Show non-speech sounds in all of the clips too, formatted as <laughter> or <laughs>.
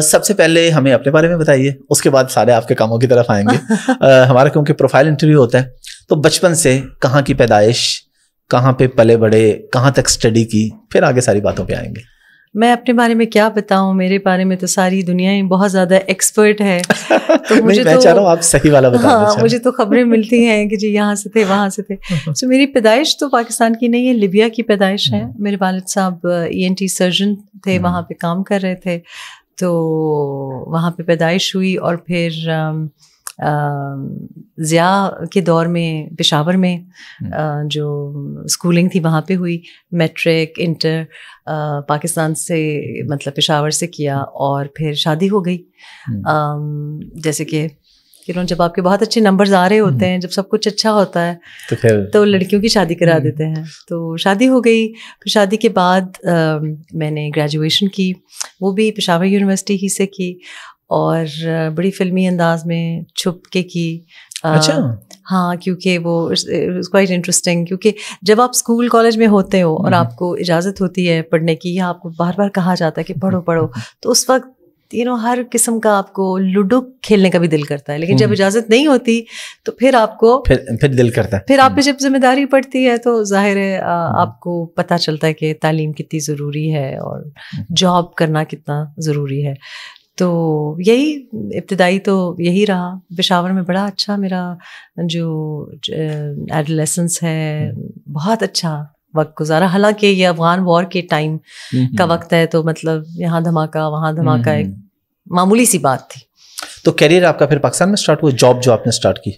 सबसे पहले हमें अपने बारे में बताइए उसके बाद सारे आपके कामों की तरफ आएंगे आ, हमारा क्योंकि प्रोफाइल इंटरव्यू होता है तो बचपन से कहाँ की पैदाइश कहाँ पे पले बड़े कहाँ तक स्टडी की फिर आगे सारी बातों पे आएंगे मैं अपने बारे में क्या बताऊं मेरे बारे में तो सारी दुनिया ही बहुत ज्यादा एक्सपर्ट है <laughs> तो मुझे मैं तो, चाह रहा आप सही वाला बता हाँ, मुझे तो खबरें मिलती हैं कि जी यहाँ से थे वहाँ से थे तो <laughs> मेरी पैदाइश तो पाकिस्तान की नहीं है लिबिया की पैदाइश है हम्म। मेरे वालद साहब ई एन टी सर्जन थे हम्म। वहाँ पे काम कर रहे थे तो वहाँ पे पैदाइश हुई और फिर ज़िया के दौर में पेशावर में हम्म। जो स्कूलिंग थी वहाँ पे हुई मैट्रिक इंटर पाकिस्तान से मतलब पेशावर से किया हम्म। और फिर शादी हो गई हम्म। जैसे कि किरण जब आपके बहुत अच्छे नंबर्स आ रहे हम्म। होते हैं जब सब कुछ अच्छा होता है तो तो लड़कियों की शादी करा हम्म। देते हैं तो शादी हो गई फिर तो शादी के बाद आ, मैंने ग्रेजुएशन की वो भी पेशावर यूनिवर्सिटी ही से की और बड़ी फिल्मी अंदाज में छुप के की अच्छा हाँ क्योंकि वो क्वाइट इंटरेस्टिंग क्योंकि जब आप स्कूल कॉलेज में होते हो और हम्म। आपको इजाज़त होती है पढ़ने की या आपको बार बार कहा जाता है कि पढ़ो पढ़ो <laughs> तो उस वक्त यू नो हर किस्म का आपको लूडो खेलने का भी दिल करता है लेकिन जब हम्म। इजाजत नहीं होती तो फिर आपको फिर फिर दिल करता है फिर आप पे हम्म। जब जिम्मेदारी पड़ती है तो जाहिर है हम्म। आपको पता चलता है कि तालीम कितनी ज़रूरी है और जॉब करना कितना ज़रूरी है तो यही इब्तदाई तो यही रहा पेशावर में बड़ा अच्छा मेरा जो एडलेसेंस है बहुत अच्छा वक्त गुजारा हालांकि ये अफगान वॉर के टाइम का वक्त है तो मतलब यहाँ धमाका वहाँ धमाका एक मामूली सी बात थी तो करियर आपका फिर पाकिस्तान में स्टार्ट हुआ जॉब जो आपने स्टार्ट की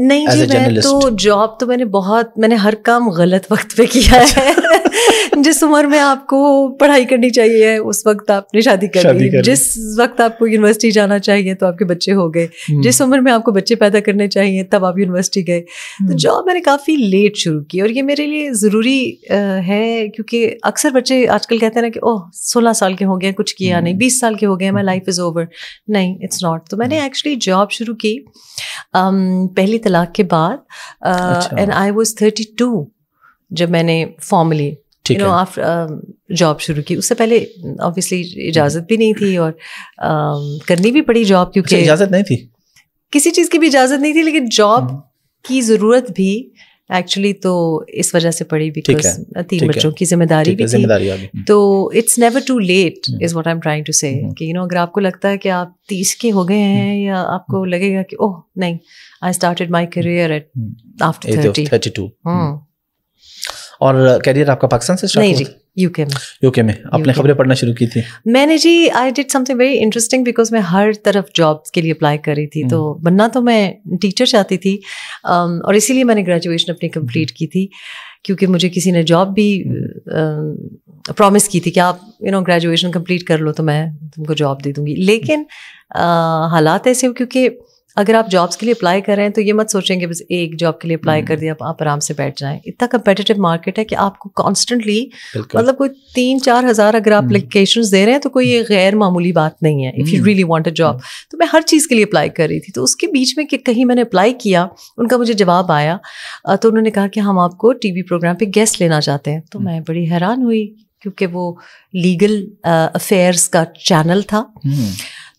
नहीं जी मैं तो जॉब तो मैंने बहुत मैंने हर काम गलत वक्त पे किया है अच्छा। <laughs> जिस उम्र में आपको पढ़ाई करनी चाहिए उस वक्त आपने शादी कर ली जिस वक्त आपको यूनिवर्सिटी जाना चाहिए तो आपके बच्चे हो गए हम्म। जिस उम्र में आपको बच्चे पैदा करने चाहिए तब आप यूनिवर्सिटी गए तो जॉब हम्म। मैंने काफ़ी लेट शुरू की और ये मेरे लिए ज़रूरी है क्योंकि अक्सर बच्चे आजकल कहते हैं ना कि ओह सोलह साल के हो गए कुछ किया नहीं हम्म। बीस साल के हो गए माई लाइफ इज़ ओवर नहीं इट्स नॉट तो मैंने एक्चुअली जॉब शुरू की पहली तलाक के बाद and I was thirty two जब मैंने formally you know after job शुरू की उससे पहले ऑब्वियसली इजाज़त भी नहीं थी और uh, करनी भी पड़ी जॉब क्योंकि अच्छा, इजाज़त नहीं थी किसी चीज़ की भी इजाज़त नहीं थी लेकिन जॉब हम्म। की ज़रूरत भी एक्चुअली तो इस वजह से पड़ी बिकॉज तीन बच्चों की जिम्मेदारी भी थी हम्म। तो it's never too late is what I am trying to say कि यू नो अगर आपको लगता है कि आप तीस के हो गए हैं हम्म। या आपको लगेगा कि ओह नहीं I started my career at after thirty thirty two और कैरियर आपका पाकिस्तान से नहीं जी यूके में यूके में आपने खबरें पढ़ना शुरू की थी मैंने जी I did something very interesting because मैं हर तरफ जॉब्स के लिए अप्लाई कर रही थी तो बनना हम्म। तो मैं टीचर चाहती थी um, और इसीलिए मैंने ग्रेजुएशन अपनी कंप्लीट हम्म। की थी क्योंकि मुझे किसी ने जॉब भी प्रॉमिस हम्म। um, की थी कि आप यू नो ग्रेजुएशन कंप्लीट कर लो तो मैं तुमको जॉब दे दूंगी लेकिन uh, हालात ऐसे हो क्योंकि अगर आप जॉब्स के लिए अप्लाई कर रहे हैं तो ये मत सोचेंगे बस एक जॉब के लिए अप्लाई हम्म। कर दिया आप आराम से बैठ जाएं इतना कंपेटिटिव मार्केट है कि आपको कॉन्स्टेंटली मतलब कोई तीन चार हज़ार अगर आप अपलिकेशन हम्म। दे रहे हैं तो कोई ये गैर मामूली बात नहीं है if you really want a job तो मैं हर चीज़ के लिए अप्लाई कर रही थी तो उसके बीच में कहीं मैंने अप्लाई किया उनका मुझे जवाब आया तो उन्होंने कहा कि हम आपको टी प्रोग्राम पर गेस्ट लेना चाहते हैं तो हम्म। मैं बड़ी हैरान हुई क्योंकि वो लीगल अफेयर्स का चैनल था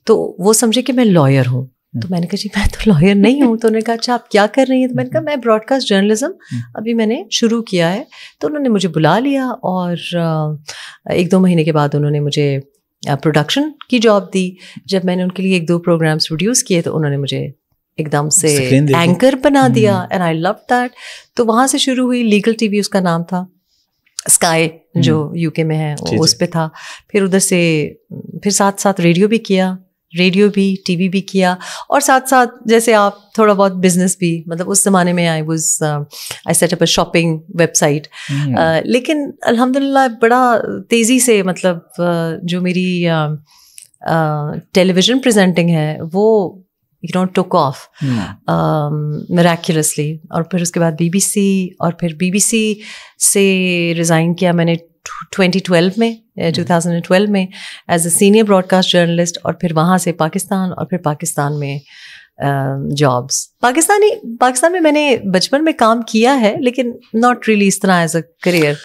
तो वो समझे कि मैं लॉयर हूँ तो मैंने कहा जी मैं तो लॉयर नहीं हूँ तो उन्होंने कहा अच्छा आप क्या कर रही हैं तो मैंने कहा मैं ब्रॉडकास्ट जर्नलिज्म हम्म। अभी मैंने शुरू किया है तो उन्होंने मुझे बुला लिया और एक दो महीने के बाद उन्होंने मुझे प्रोडक्शन की जॉब दी जब मैंने उनके लिए एक दो प्रोग्राम्स प्रोड्यूस किए तो उन्होंने मुझे एकदम से एंकर बना दिया एंड आई लव दैट तो वहाँ से शुरू हुई लीगल टीवी उसका नाम था स्काई जो यूके हम्म। में है उस पर था फिर उधर से फिर साथ साथ रेडियो भी किया रेडियो भी टीवी भी किया और साथ साथ जैसे आप थोड़ा बहुत बिजनेस भी मतलब उस ज़माने में I was I set up a shopping website लेकिन अल्हम्दुलिल्लाह बड़ा तेज़ी से मतलब uh, जो मेरी टेलीविज़न uh, प्रेजेंटिंग uh, है वो you know took off miraculously और फिर उसके बाद बीबीसी और फिर बीबीसी से रिज़ाइन किया मैंने 2012 में 2012 hmm. में as a senior broadcast journalist और फिर वहाँ से पाकिस्तान और फिर पाकिस्तान में जॉब्स पाकिस्तानी पाकिस्तान में मैंने बचपन में काम किया है लेकिन नॉट रियली इस तरह एज अ करियर